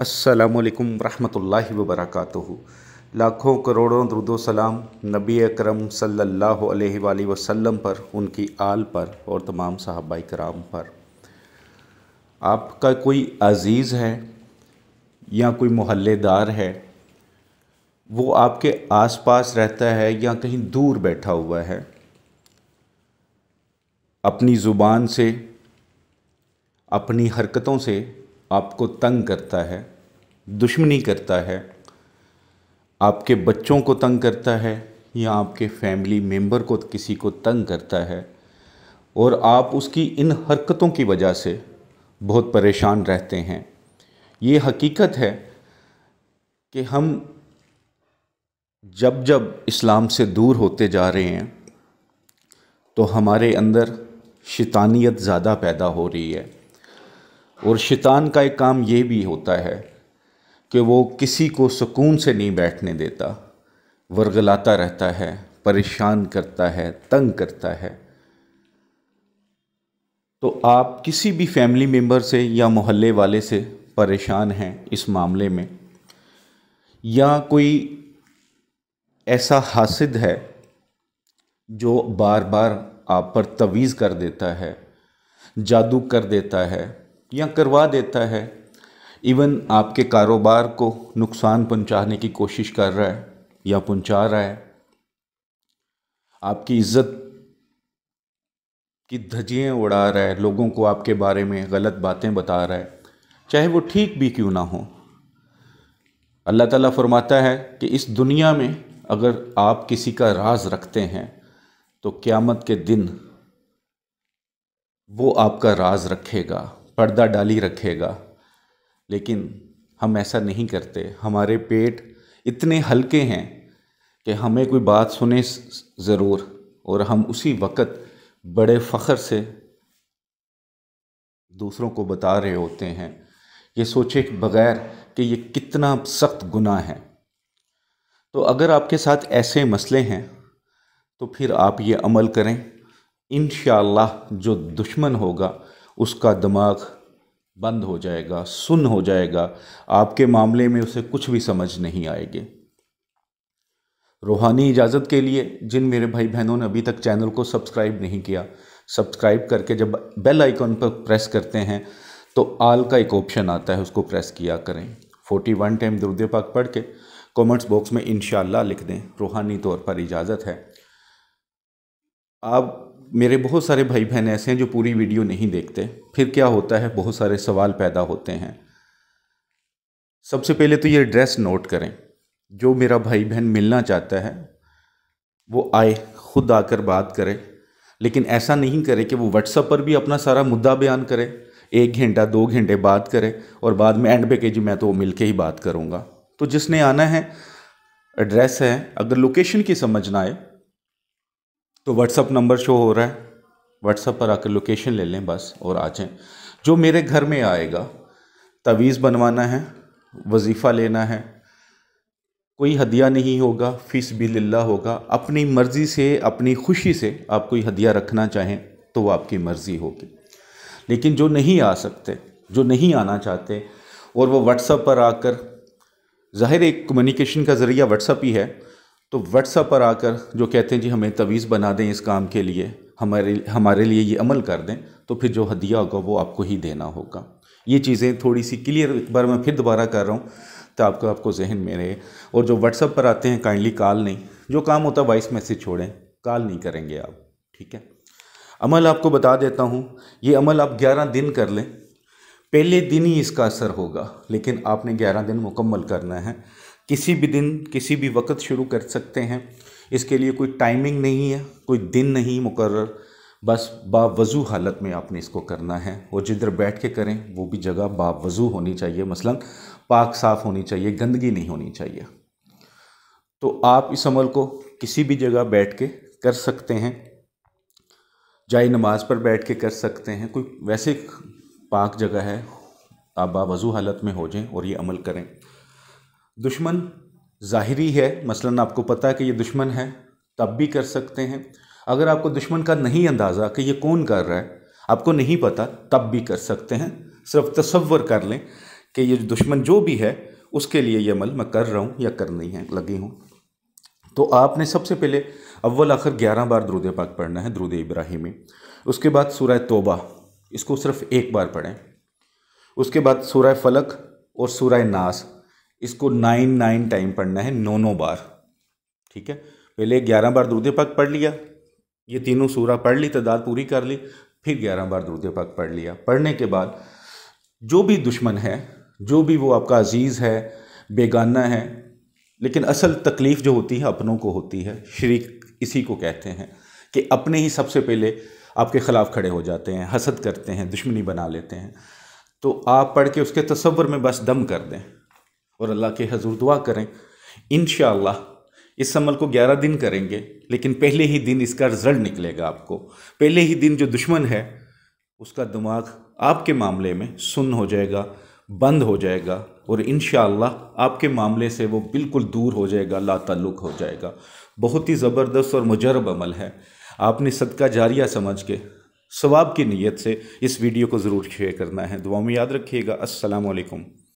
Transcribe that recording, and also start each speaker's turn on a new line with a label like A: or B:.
A: असलकम वरहल वबरक लाखों करोड़ों दरुदो सलाम नबी अकरम सल्लल्लाहु अलैहि वसल्लम पर उनकी आल पर और तमाम साहबा कराम पर आपका कोई अज़ीज़ है या कोई मोहल्लेदार है वो आपके आसपास रहता है या कहीं दूर बैठा हुआ है अपनी ज़ुबान से अपनी हरकतों से आपको तंग करता है दुश्मनी करता है आपके बच्चों को तंग करता है या आपके फैमिली मेंबर को किसी को तंग करता है और आप उसकी इन हरकतों की वजह से बहुत परेशान रहते हैं ये हकीकत है कि हम जब जब इस्लाम से दूर होते जा रहे हैं तो हमारे अंदर शैतानियत ज़्यादा पैदा हो रही है और शैतान का एक काम ये भी होता है कि वो किसी को सुकून से नहीं बैठने देता वर्गलाता रहता है परेशान करता है तंग करता है तो आप किसी भी फैमिली मेम्बर से या मोहल्ले वाले से परेशान हैं इस मामले में या कोई ऐसा हासिद है जो बार बार आप पर तवीज़ कर देता है जादू कर देता है या करवा देता है इवन आपके कारोबार को नुकसान पहुंचाने की कोशिश कर रहा है या पहुंचा रहा है आपकी इज्जत की धजियाँ उड़ा रहा है लोगों को आपके बारे में गलत बातें बता रहा है चाहे वो ठीक भी क्यों ना हो अल्लाह ताला फरमाता है कि इस दुनिया में अगर आप किसी का राज रखते हैं तो क़्यामत के दिन वो आपका राज रखेगा पर्दा डाली रखेगा लेकिन हम ऐसा नहीं करते हमारे पेट इतने हल्के हैं कि हमें कोई बात सुने ज़रूर और हम उसी वक़्त बड़े फ़ख्र से दूसरों को बता रहे होते हैं ये सोचे बग़ैर कि ये कितना सख्त गुनाह है तो अगर आपके साथ ऐसे मसले हैं तो फिर आप ये अमल करें इन जो दुश्मन होगा उसका दिमाग बंद हो जाएगा सुन हो जाएगा आपके मामले में उसे कुछ भी समझ नहीं आएगी रूहानी इजाज़त के लिए जिन मेरे भाई बहनों ने अभी तक चैनल को सब्सक्राइब नहीं किया सब्सक्राइब करके जब बेल आइकॉन पर प्रेस करते हैं तो आल का एक ऑप्शन आता है उसको प्रेस किया करें फोर्टी वन टाइम दुर्द पाक पढ़ के कॉमेंट्स बॉक्स में इन लिख दें रूहानी तौर पर इजाज़त है आप मेरे बहुत सारे भाई बहन ऐसे हैं जो पूरी वीडियो नहीं देखते फिर क्या होता है बहुत सारे सवाल पैदा होते हैं सबसे पहले तो ये एड्रेस नोट करें जो मेरा भाई बहन मिलना चाहता है वो आए खुद आकर बात करे लेकिन ऐसा नहीं करे कि वो व्हाट्सअप पर भी अपना सारा मुद्दा बयान करे एक घंटा दो घंटे बात करे और बाद में एंड पे के जी मैं तो मिल के ही बात करूँगा तो जिसने आना है एड्रेस है अगर लोकेशन की समझ ना आए तो व्हाट्सअप नंबर शो हो रहा है व्हाट्सअप पर आकर लोकेशन ले लें बस और आ जाएँ जो मेरे घर में आएगा तवीज़ बनवाना है वजीफ़ा लेना है कोई हदिया नहीं होगा फ़ीस भी लिल्ला होगा अपनी मर्ज़ी से अपनी खुशी से आप कोई हदिया रखना चाहें तो वो आपकी मर्ज़ी होगी लेकिन जो नहीं आ सकते जो नहीं आना चाहते और वो व्हाट्सअप पर आकर ज़ाहिर एक कम्युनिकेशन का ज़रिया व्हाट्सअप ही है तो व्हाट्सअप पर आकर जो कहते हैं जी हमें तवीज़ बना दें इस काम के लिए हमारे हमारे लिए ये अमल कर दें तो फिर जो हदिया होगा वो आपको ही देना होगा ये चीज़ें थोड़ी सी क्लियर एक बार मैं फिर दोबारा कर रहा हूँ तो आपको आपको जहन में रहे और जो व्हाट्सअप पर आते हैं काइंडली कॉल नहीं जो काम होता है वॉइस मैसेज छोड़ें कॉल नहीं करेंगे आप ठीक है अमल आपको बता देता हूँ ये अमल आप ग्यारह दिन कर लें पहले दिन ही इसका असर होगा लेकिन आपने ग्यारह दिन मुकम्मल करना है किसी भी दिन किसी भी वक्त शुरू कर सकते हैं इसके लिए कोई टाइमिंग नहीं है कोई दिन नहीं मुकर्र बस बावजू हालत में आपने इसको करना है और जिधर बैठ के करें वो भी जगह बावजू होनी चाहिए मसलन पाक साफ़ होनी चाहिए गंदगी नहीं होनी चाहिए तो आप इस अमल को किसी भी जगह बैठ के कर सकते हैं जाए नमाज पर बैठ के कर सकते हैं कोई वैसे पाक जगह है आप बावजू हालत में हो जाएं और ये अमल करें दुश्मन ज़ाहिरी है मसलन आपको पता है कि ये दुश्मन है तब भी कर सकते हैं अगर आपको दुश्मन का नहीं अंदाज़ा कि ये कौन कर रहा है आपको नहीं पता तब भी कर सकते हैं सिर्फ तस्वर कर लें कि ये दुश्मन जो भी है उसके लिए ये अमल मैं कर रहा हूँ या कर नहीं है लगी हूँ तो आपने सबसे पहले अव्वल आखिर ग्यारह बार द्रुद पाक पढ़ना है द्रुद इब्राहिमी उसके बाद सूरह तोबा इसको सिर्फ एक बार पढ़ें उसके बाद सूरह फलक और सूरह नास इसको नाइन नाइन टाइम पढ़ना है नौ नौ बार ठीक है पहले ग्यारह बार दूध पक पढ़ लिया ये तीनों सूरा पढ़ ली तादाद पूरी कर ली फिर ग्यारह बार दूध पक पढ़ लिया पढ़ने के बाद जो भी दुश्मन है जो भी वो आपका अजीज़ है बेगाना है लेकिन असल तकलीफ़ जो होती है अपनों को होती है शरीक इसी को कहते हैं कि अपने ही सबसे पहले आपके ख़िलाफ़ खड़े हो जाते हैं हसद करते हैं दुश्मनी बना लेते हैं तो आप पढ़ के उसके तस्वर में बस दम कर दें और अल्लाह के हजूर दुआ करें इन इस अमल को ग्यारह दिन करेंगे लेकिन पहले ही दिन इसका रिज़ल्ट निकलेगा आपको पहले ही दिन जो दुश्मन है उसका दिमाग आपके मामले में सुन हो जाएगा बंद हो जाएगा और इन आपके मामले से वो बिल्कुल दूर हो जाएगा ला हो जाएगा बहुत ही ज़बरदस्त और मुजरब अमल है आपने सदका जारिया समझ के स्वाब की नीयत से इस वीडियो को ज़रूर शेयर करना है दुआ में याद रखिएगा असलकम